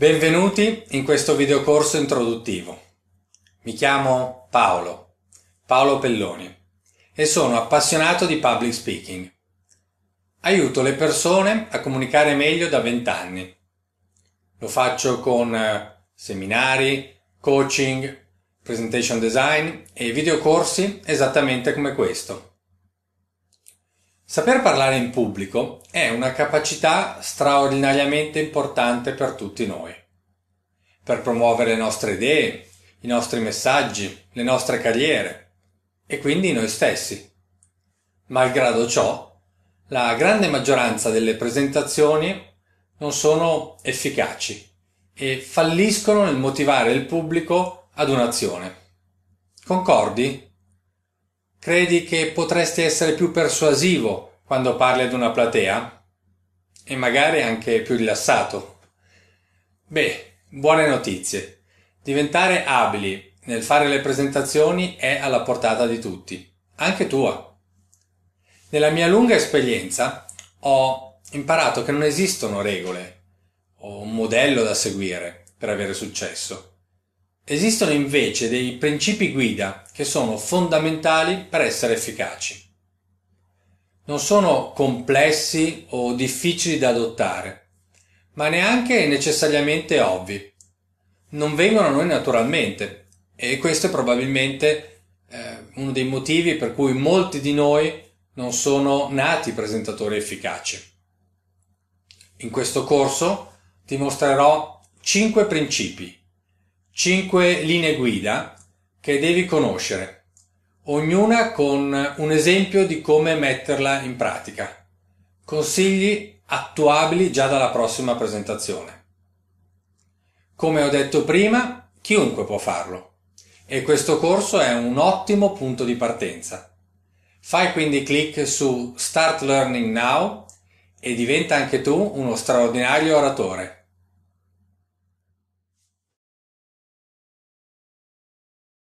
Benvenuti in questo videocorso introduttivo. Mi chiamo Paolo, Paolo Pelloni, e sono appassionato di public speaking. Aiuto le persone a comunicare meglio da vent'anni. Lo faccio con eh, seminari, coaching, presentation design e videocorsi esattamente come questo. Saper parlare in pubblico è una capacità straordinariamente importante per tutti noi, per promuovere le nostre idee, i nostri messaggi, le nostre carriere e quindi noi stessi. Malgrado ciò, la grande maggioranza delle presentazioni non sono efficaci e falliscono nel motivare il pubblico ad un'azione. Concordi? Credi che potresti essere più persuasivo quando parli ad una platea e magari anche più rilassato. Beh, buone notizie. Diventare abili nel fare le presentazioni è alla portata di tutti, anche tua. Nella mia lunga esperienza ho imparato che non esistono regole o un modello da seguire per avere successo. Esistono invece dei principi guida che sono fondamentali per essere efficaci non sono complessi o difficili da adottare, ma neanche necessariamente ovvi. Non vengono a noi naturalmente e questo è probabilmente eh, uno dei motivi per cui molti di noi non sono nati presentatori efficaci. In questo corso ti mostrerò 5 principi, 5 linee guida che devi conoscere ognuna con un esempio di come metterla in pratica. Consigli attuabili già dalla prossima presentazione. Come ho detto prima, chiunque può farlo e questo corso è un ottimo punto di partenza. Fai quindi clic su Start Learning Now e diventa anche tu uno straordinario oratore.